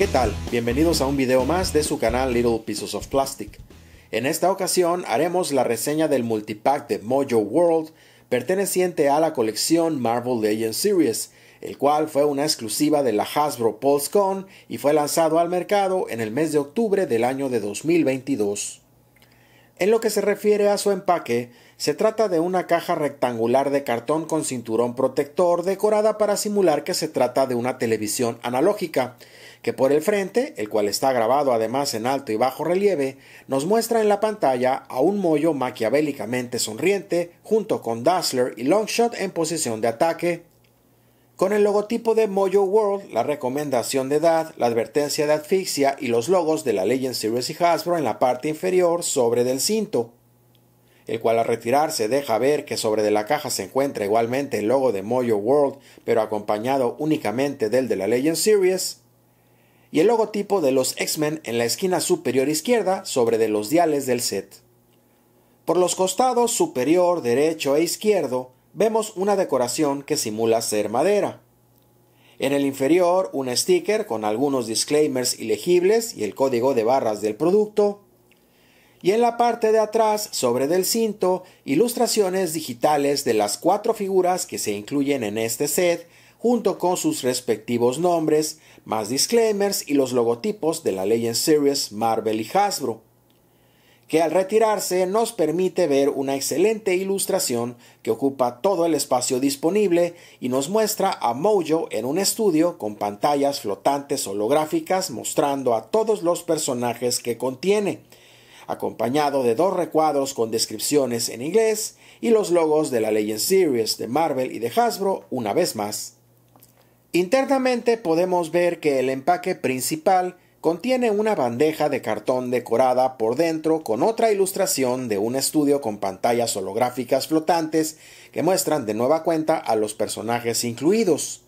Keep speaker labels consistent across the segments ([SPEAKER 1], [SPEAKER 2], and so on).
[SPEAKER 1] ¿Qué tal? Bienvenidos a un video más de su canal Little Pieces of Plastic. En esta ocasión haremos la reseña del multipack de Mojo World perteneciente a la colección Marvel Legends Series, el cual fue una exclusiva de la Hasbro Con y fue lanzado al mercado en el mes de octubre del año de 2022. En lo que se refiere a su empaque, se trata de una caja rectangular de cartón con cinturón protector decorada para simular que se trata de una televisión analógica, que por el frente, el cual está grabado además en alto y bajo relieve, nos muestra en la pantalla a un Moyo maquiavélicamente sonriente junto con Dazzler y Longshot en posición de ataque. Con el logotipo de Mojo World, la recomendación de edad, la advertencia de asfixia y los logos de la Legend Series y Hasbro en la parte inferior sobre del cinto, el cual al retirarse deja ver que sobre de la caja se encuentra igualmente el logo de Mojo World, pero acompañado únicamente del de la Legend Series y el logotipo de los X-Men en la esquina superior izquierda sobre de los diales del set. Por los costados superior, derecho e izquierdo vemos una decoración que simula ser madera. En el inferior, un sticker con algunos disclaimers ilegibles y el código de barras del producto. Y en la parte de atrás, sobre del cinto, ilustraciones digitales de las cuatro figuras que se incluyen en este set, junto con sus respectivos nombres, más disclaimers y los logotipos de la Legend Series Marvel y Hasbro, que al retirarse nos permite ver una excelente ilustración que ocupa todo el espacio disponible y nos muestra a Mojo en un estudio con pantallas flotantes holográficas mostrando a todos los personajes que contiene, acompañado de dos recuadros con descripciones en inglés y los logos de la Legend Series de Marvel y de Hasbro una vez más. Internamente podemos ver que el empaque principal contiene una bandeja de cartón decorada por dentro con otra ilustración de un estudio con pantallas holográficas flotantes que muestran de nueva cuenta a los personajes incluidos,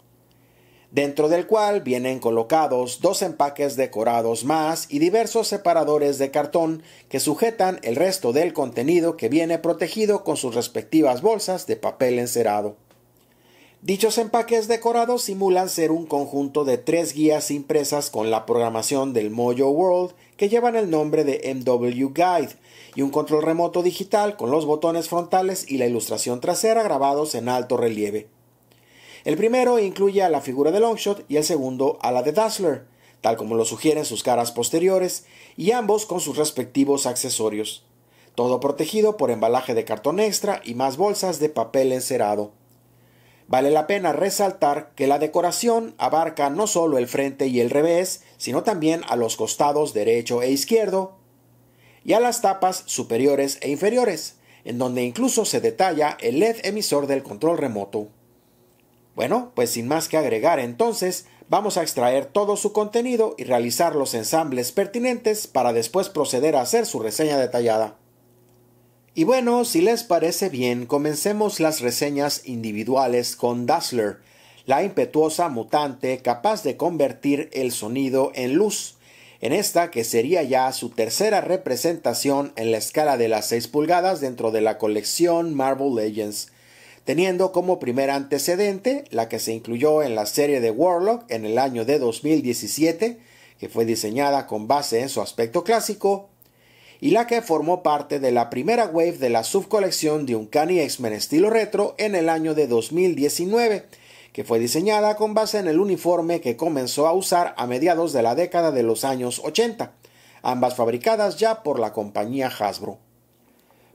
[SPEAKER 1] dentro del cual vienen colocados dos empaques decorados más y diversos separadores de cartón que sujetan el resto del contenido que viene protegido con sus respectivas bolsas de papel encerado. Dichos empaques decorados simulan ser un conjunto de tres guías impresas con la programación del Mojo World que llevan el nombre de MW Guide y un control remoto digital con los botones frontales y la ilustración trasera grabados en alto relieve. El primero incluye a la figura de Longshot y el segundo a la de Dazzler, tal como lo sugieren sus caras posteriores, y ambos con sus respectivos accesorios. Todo protegido por embalaje de cartón extra y más bolsas de papel encerado. Vale la pena resaltar que la decoración abarca no solo el frente y el revés, sino también a los costados derecho e izquierdo, y a las tapas superiores e inferiores, en donde incluso se detalla el LED emisor del control remoto. Bueno, pues sin más que agregar entonces, vamos a extraer todo su contenido y realizar los ensambles pertinentes para después proceder a hacer su reseña detallada. Y bueno, si les parece bien, comencemos las reseñas individuales con Dazzler, la impetuosa mutante capaz de convertir el sonido en luz, en esta que sería ya su tercera representación en la escala de las 6 pulgadas dentro de la colección Marvel Legends, teniendo como primer antecedente la que se incluyó en la serie de Warlock en el año de 2017, que fue diseñada con base en su aspecto clásico, y la que formó parte de la primera wave de la subcolección de Uncanny X-Men estilo retro en el año de 2019, que fue diseñada con base en el uniforme que comenzó a usar a mediados de la década de los años 80, ambas fabricadas ya por la compañía Hasbro.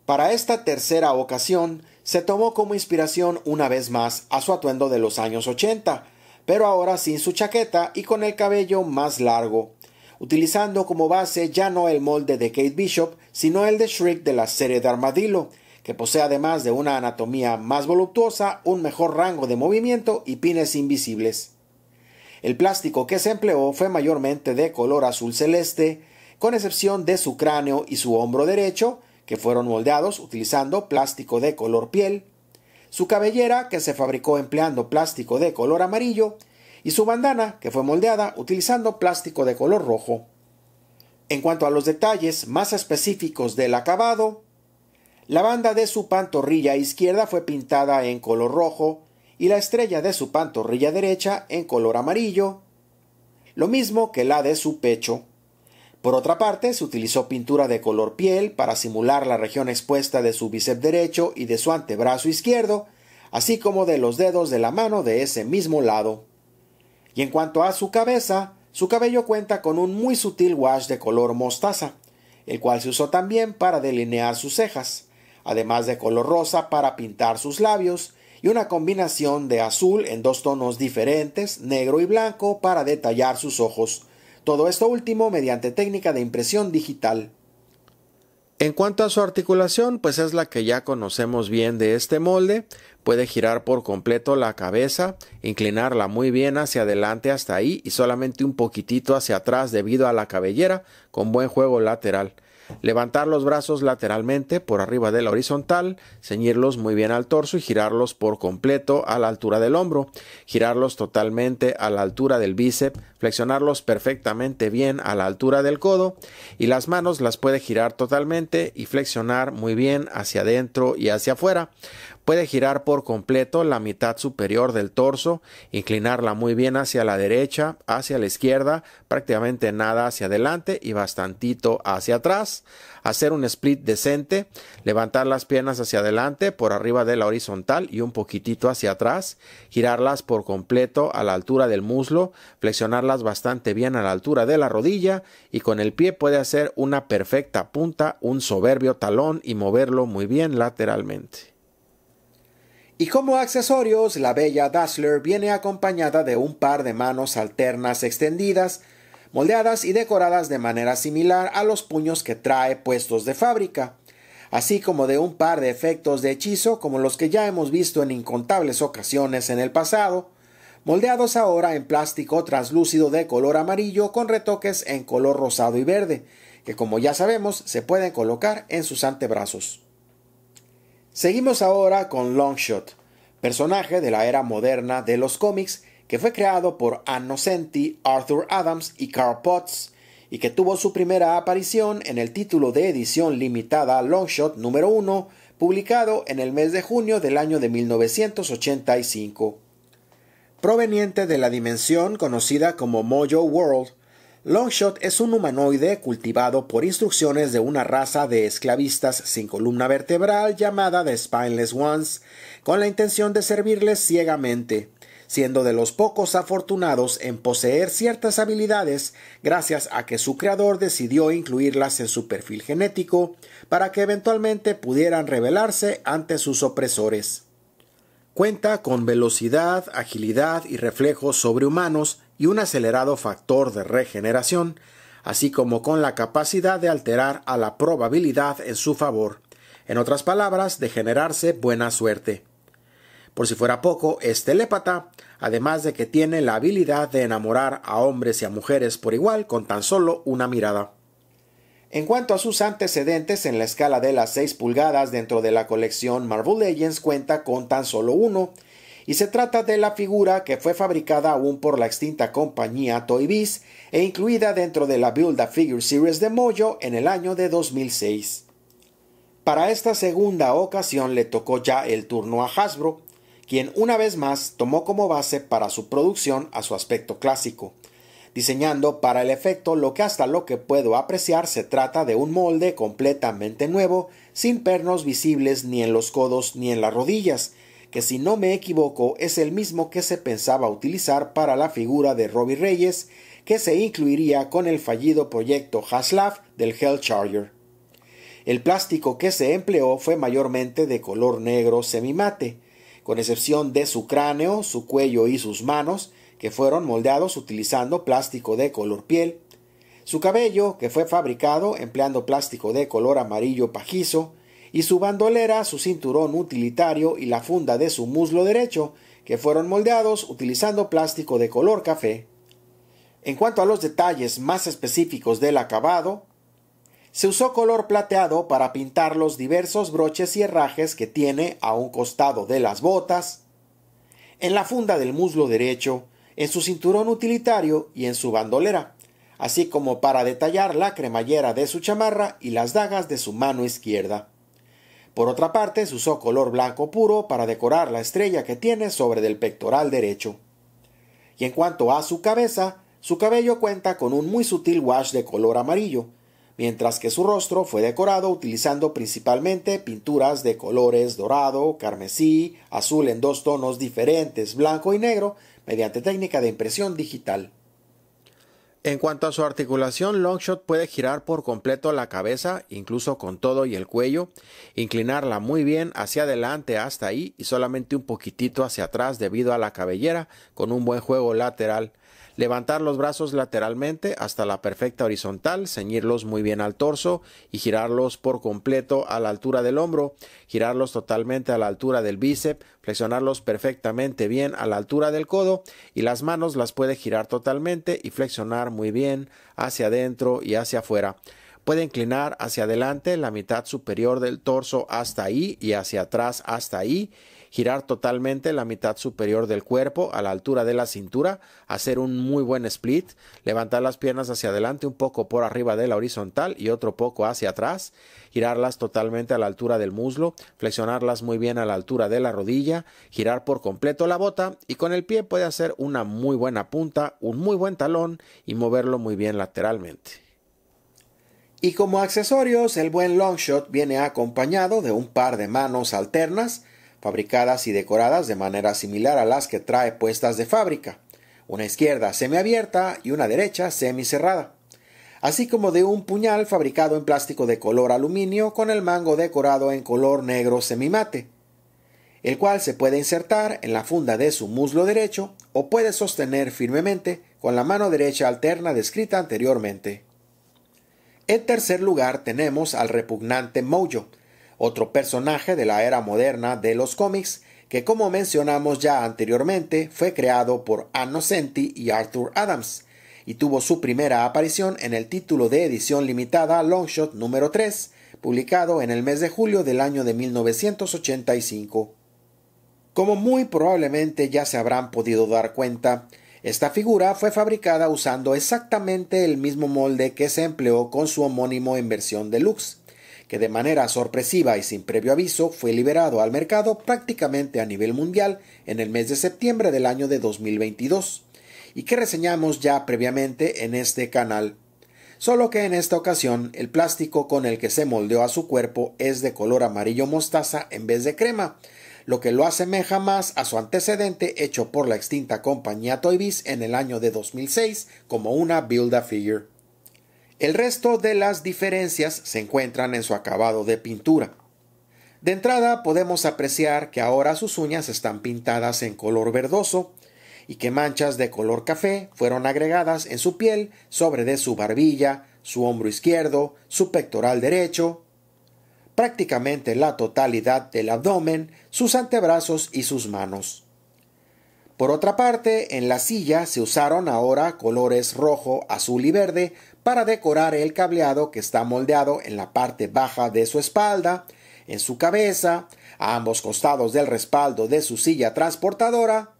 [SPEAKER 1] Para esta tercera ocasión, se tomó como inspiración una vez más a su atuendo de los años 80, pero ahora sin su chaqueta y con el cabello más largo, utilizando como base ya no el molde de Kate Bishop, sino el de Shriek de la serie de Armadillo, que posee además de una anatomía más voluptuosa, un mejor rango de movimiento y pines invisibles. El plástico que se empleó fue mayormente de color azul celeste, con excepción de su cráneo y su hombro derecho, que fueron moldeados utilizando plástico de color piel, su cabellera, que se fabricó empleando plástico de color amarillo, y su bandana, que fue moldeada utilizando plástico de color rojo. En cuanto a los detalles más específicos del acabado, la banda de su pantorrilla izquierda fue pintada en color rojo y la estrella de su pantorrilla derecha en color amarillo, lo mismo que la de su pecho. Por otra parte, se utilizó pintura de color piel para simular la región expuesta de su bíceps derecho y de su antebrazo izquierdo, así como de los dedos de la mano de ese mismo lado. Y en cuanto a su cabeza, su cabello cuenta con un muy sutil wash de color mostaza, el cual se usó también para delinear sus cejas, además de color rosa para pintar sus labios y una combinación de azul en dos tonos diferentes, negro y blanco, para detallar sus ojos. Todo esto último mediante técnica de impresión digital. En cuanto a su articulación, pues es la que ya conocemos bien de este molde. Puede girar por completo la cabeza, inclinarla muy bien hacia adelante hasta ahí y solamente un poquitito hacia atrás debido a la cabellera con buen juego lateral. Levantar los brazos lateralmente por arriba de la horizontal, ceñirlos muy bien al torso y girarlos por completo a la altura del hombro, girarlos totalmente a la altura del bíceps flexionarlos perfectamente bien a la altura del codo y las manos las puede girar totalmente y flexionar muy bien hacia adentro y hacia afuera. Puede girar por completo la mitad superior del torso, inclinarla muy bien hacia la derecha, hacia la izquierda, prácticamente nada hacia adelante y bastantito hacia atrás hacer un split decente, levantar las piernas hacia adelante por arriba de la horizontal y un poquitito hacia atrás, girarlas por completo a la altura del muslo, flexionarlas bastante bien a la altura de la rodilla y con el pie puede hacer una perfecta punta, un soberbio talón y moverlo muy bien lateralmente. Y como accesorios, la bella Dazzler viene acompañada de un par de manos alternas extendidas, moldeadas y decoradas de manera similar a los puños que trae puestos de fábrica, así como de un par de efectos de hechizo como los que ya hemos visto en incontables ocasiones en el pasado, moldeados ahora en plástico translúcido de color amarillo con retoques en color rosado y verde, que como ya sabemos se pueden colocar en sus antebrazos. Seguimos ahora con Longshot, personaje de la era moderna de los cómics que fue creado por Ann Nocenti, Arthur Adams y Carl Potts, y que tuvo su primera aparición en el título de edición limitada Longshot número 1, publicado en el mes de junio del año de 1985. Proveniente de la dimensión conocida como Mojo World, Longshot es un humanoide cultivado por instrucciones de una raza de esclavistas sin columna vertebral llamada The Spineless Ones, con la intención de servirles ciegamente siendo de los pocos afortunados en poseer ciertas habilidades gracias a que su creador decidió incluirlas en su perfil genético para que eventualmente pudieran rebelarse ante sus opresores. Cuenta con velocidad, agilidad y reflejos sobrehumanos y un acelerado factor de regeneración, así como con la capacidad de alterar a la probabilidad en su favor, en otras palabras, de generarse buena suerte. Por si fuera poco, es telépata, además de que tiene la habilidad de enamorar a hombres y a mujeres por igual con tan solo una mirada. En cuanto a sus antecedentes en la escala de las 6 pulgadas dentro de la colección Marvel Legends cuenta con tan solo uno, y se trata de la figura que fue fabricada aún por la extinta compañía Toy Biz e incluida dentro de la Build a Figure Series de Mojo en el año de 2006. Para esta segunda ocasión le tocó ya el turno a Hasbro, quien una vez más tomó como base para su producción a su aspecto clásico, diseñando para el efecto lo que hasta lo que puedo apreciar se trata de un molde completamente nuevo, sin pernos visibles ni en los codos ni en las rodillas, que si no me equivoco es el mismo que se pensaba utilizar para la figura de Robbie Reyes, que se incluiría con el fallido proyecto Haslaf del Hell Charger. El plástico que se empleó fue mayormente de color negro semimate, con excepción de su cráneo, su cuello y sus manos, que fueron moldeados utilizando plástico de color piel, su cabello, que fue fabricado empleando plástico de color amarillo pajizo, y su bandolera, su cinturón utilitario y la funda de su muslo derecho, que fueron moldeados utilizando plástico de color café. En cuanto a los detalles más específicos del acabado, se usó color plateado para pintar los diversos broches y herrajes que tiene a un costado de las botas, en la funda del muslo derecho, en su cinturón utilitario y en su bandolera, así como para detallar la cremallera de su chamarra y las dagas de su mano izquierda. Por otra parte, se usó color blanco puro para decorar la estrella que tiene sobre del pectoral derecho. Y en cuanto a su cabeza, su cabello cuenta con un muy sutil wash de color amarillo, mientras que su rostro fue decorado utilizando principalmente pinturas de colores dorado, carmesí, azul en dos tonos diferentes, blanco y negro, mediante técnica de impresión digital. En cuanto a su articulación, Longshot puede girar por completo la cabeza, incluso con todo y el cuello, inclinarla muy bien hacia adelante hasta ahí y solamente un poquitito hacia atrás debido a la cabellera, con un buen juego lateral. Levantar los brazos lateralmente hasta la perfecta horizontal, ceñirlos muy bien al torso y girarlos por completo a la altura del hombro, girarlos totalmente a la altura del bíceps, flexionarlos perfectamente bien a la altura del codo y las manos las puede girar totalmente y flexionar muy bien hacia adentro y hacia afuera. Puede inclinar hacia adelante la mitad superior del torso hasta ahí y hacia atrás hasta ahí. Girar totalmente la mitad superior del cuerpo a la altura de la cintura. Hacer un muy buen split. Levantar las piernas hacia adelante un poco por arriba de la horizontal y otro poco hacia atrás. Girarlas totalmente a la altura del muslo. Flexionarlas muy bien a la altura de la rodilla. Girar por completo la bota y con el pie puede hacer una muy buena punta, un muy buen talón y moverlo muy bien lateralmente. Y como accesorios, el buen longshot viene acompañado de un par de manos alternas, fabricadas y decoradas de manera similar a las que trae puestas de fábrica, una izquierda semiabierta y una derecha semicerrada, así como de un puñal fabricado en plástico de color aluminio con el mango decorado en color negro semimate, el cual se puede insertar en la funda de su muslo derecho o puede sostener firmemente con la mano derecha alterna descrita anteriormente. En tercer lugar tenemos al repugnante Mojo, otro personaje de la era moderna de los cómics que como mencionamos ya anteriormente fue creado por Anno Senti y Arthur Adams y tuvo su primera aparición en el título de edición limitada Longshot número 3, publicado en el mes de julio del año de 1985. Como muy probablemente ya se habrán podido dar cuenta, esta figura fue fabricada usando exactamente el mismo molde que se empleó con su homónimo en versión deluxe, que de manera sorpresiva y sin previo aviso fue liberado al mercado prácticamente a nivel mundial en el mes de septiembre del año de 2022, y que reseñamos ya previamente en este canal. Solo que en esta ocasión el plástico con el que se moldeó a su cuerpo es de color amarillo mostaza en vez de crema, lo que lo asemeja más a su antecedente hecho por la extinta compañía Toy en el año de 2006 como una Build-A-Figure. El resto de las diferencias se encuentran en su acabado de pintura. De entrada podemos apreciar que ahora sus uñas están pintadas en color verdoso y que manchas de color café fueron agregadas en su piel sobre de su barbilla, su hombro izquierdo, su pectoral derecho, prácticamente la totalidad del abdomen, sus antebrazos y sus manos. Por otra parte, en la silla se usaron ahora colores rojo, azul y verde para decorar el cableado que está moldeado en la parte baja de su espalda, en su cabeza, a ambos costados del respaldo de su silla transportadora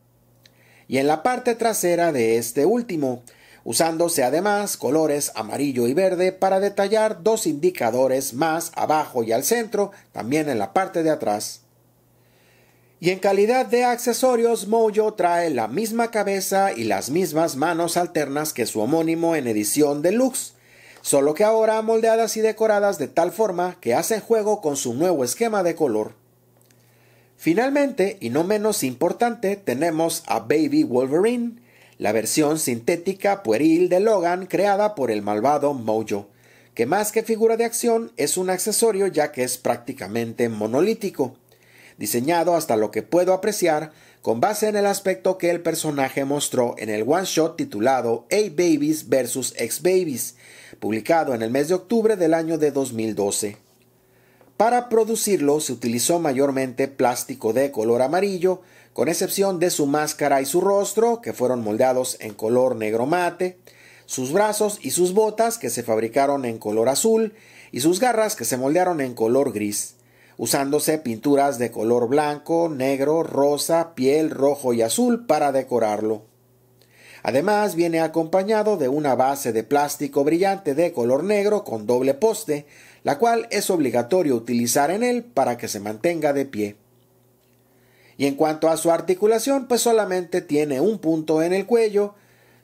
[SPEAKER 1] y en la parte trasera de este último, usándose además colores amarillo y verde para detallar dos indicadores más abajo y al centro, también en la parte de atrás. Y en calidad de accesorios, Mojo trae la misma cabeza y las mismas manos alternas que su homónimo en edición deluxe, solo que ahora moldeadas y decoradas de tal forma que hacen juego con su nuevo esquema de color. Finalmente, y no menos importante, tenemos a Baby Wolverine, la versión sintética pueril de Logan creada por el malvado Mojo, que más que figura de acción es un accesorio ya que es prácticamente monolítico, diseñado hasta lo que puedo apreciar con base en el aspecto que el personaje mostró en el one-shot titulado A-Babies vs. X-Babies, publicado en el mes de octubre del año de 2012. Para producirlo se utilizó mayormente plástico de color amarillo, con excepción de su máscara y su rostro, que fueron moldeados en color negro mate, sus brazos y sus botas, que se fabricaron en color azul, y sus garras, que se moldearon en color gris, usándose pinturas de color blanco, negro, rosa, piel, rojo y azul para decorarlo. Además, viene acompañado de una base de plástico brillante de color negro con doble poste, la cual es obligatorio utilizar en él para que se mantenga de pie. Y en cuanto a su articulación, pues solamente tiene un punto en el cuello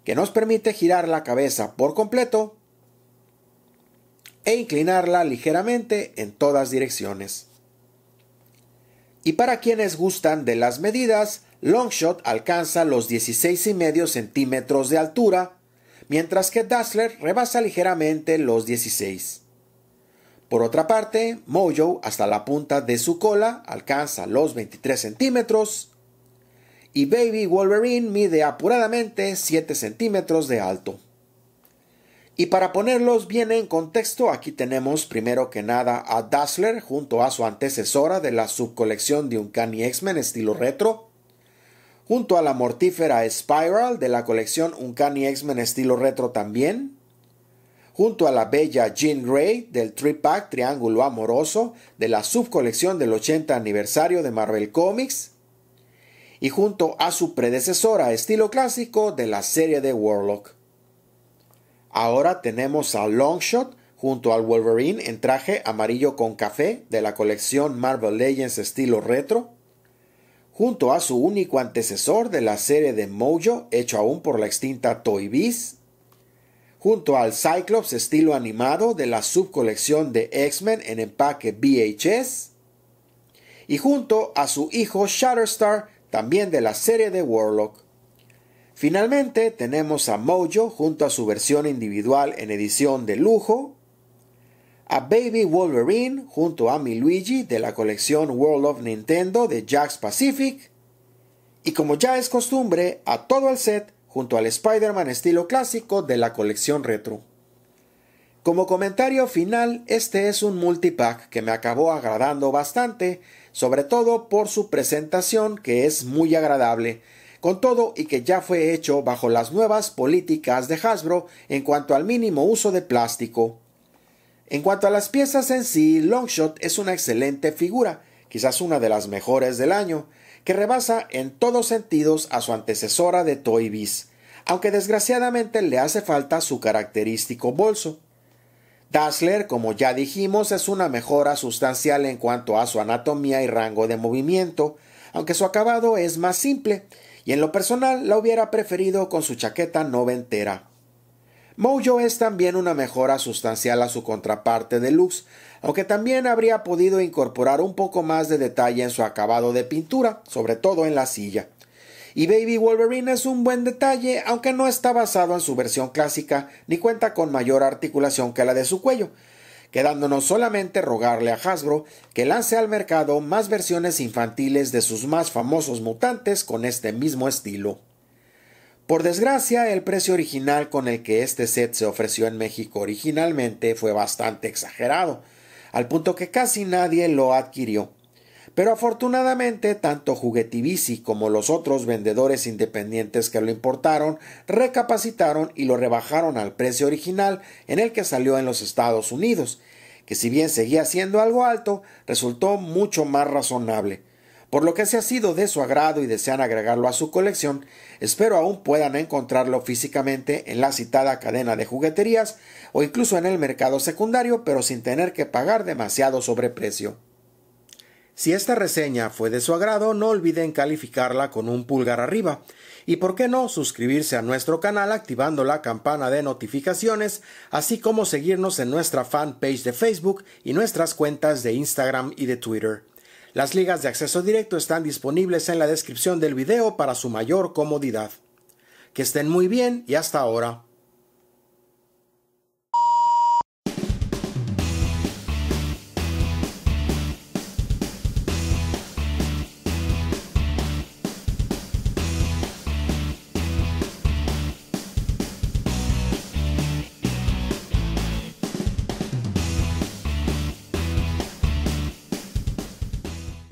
[SPEAKER 1] que nos permite girar la cabeza por completo e inclinarla ligeramente en todas direcciones. Y para quienes gustan de las medidas, Longshot alcanza los y medio centímetros de altura, mientras que Dassler rebasa ligeramente los 16. Por otra parte, Mojo hasta la punta de su cola alcanza los 23 centímetros y Baby Wolverine mide apuradamente 7 centímetros de alto. Y para ponerlos bien en contexto, aquí tenemos primero que nada a Dazzler junto a su antecesora de la subcolección de Uncanny X-Men estilo retro, junto a la mortífera Spiral de la colección Uncanny X-Men estilo retro también, junto a la bella Jean Grey del 3-pack Triángulo Amoroso de la subcolección del 80 aniversario de Marvel Comics y junto a su predecesora estilo clásico de la serie de Warlock. Ahora tenemos a Longshot junto al Wolverine en traje amarillo con café de la colección Marvel Legends estilo retro, junto a su único antecesor de la serie de Mojo hecho aún por la extinta Toy Biz, junto al Cyclops estilo animado de la subcolección de X-Men en empaque VHS y junto a su hijo Shatterstar también de la serie de Warlock. Finalmente tenemos a Mojo junto a su versión individual en edición de lujo, a Baby Wolverine junto a Mi Luigi de la colección World of Nintendo de Jax Pacific y como ya es costumbre a todo el set junto al Spider-Man estilo clásico de la colección retro. Como comentario final, este es un multipack que me acabó agradando bastante, sobre todo por su presentación que es muy agradable, con todo y que ya fue hecho bajo las nuevas políticas de Hasbro en cuanto al mínimo uso de plástico. En cuanto a las piezas en sí, Longshot es una excelente figura, quizás una de las mejores del año, que rebasa en todos sentidos a su antecesora de Toy Biz aunque desgraciadamente le hace falta su característico bolso. Dasler, como ya dijimos, es una mejora sustancial en cuanto a su anatomía y rango de movimiento, aunque su acabado es más simple, y en lo personal la hubiera preferido con su chaqueta noventera. Mojo es también una mejora sustancial a su contraparte de Lux, aunque también habría podido incorporar un poco más de detalle en su acabado de pintura, sobre todo en la silla. Y Baby Wolverine es un buen detalle, aunque no está basado en su versión clásica ni cuenta con mayor articulación que la de su cuello, quedándonos solamente rogarle a Hasbro que lance al mercado más versiones infantiles de sus más famosos mutantes con este mismo estilo. Por desgracia, el precio original con el que este set se ofreció en México originalmente fue bastante exagerado, al punto que casi nadie lo adquirió. Pero afortunadamente, tanto Juguetivici como los otros vendedores independientes que lo importaron recapacitaron y lo rebajaron al precio original en el que salió en los Estados Unidos, que si bien seguía siendo algo alto, resultó mucho más razonable. Por lo que si ha sido de su agrado y desean agregarlo a su colección, espero aún puedan encontrarlo físicamente en la citada cadena de jugueterías o incluso en el mercado secundario, pero sin tener que pagar demasiado sobreprecio. Si esta reseña fue de su agrado, no olviden calificarla con un pulgar arriba y por qué no suscribirse a nuestro canal activando la campana de notificaciones, así como seguirnos en nuestra fanpage de Facebook y nuestras cuentas de Instagram y de Twitter. Las ligas de acceso directo están disponibles en la descripción del video para su mayor comodidad. Que estén muy bien y hasta ahora.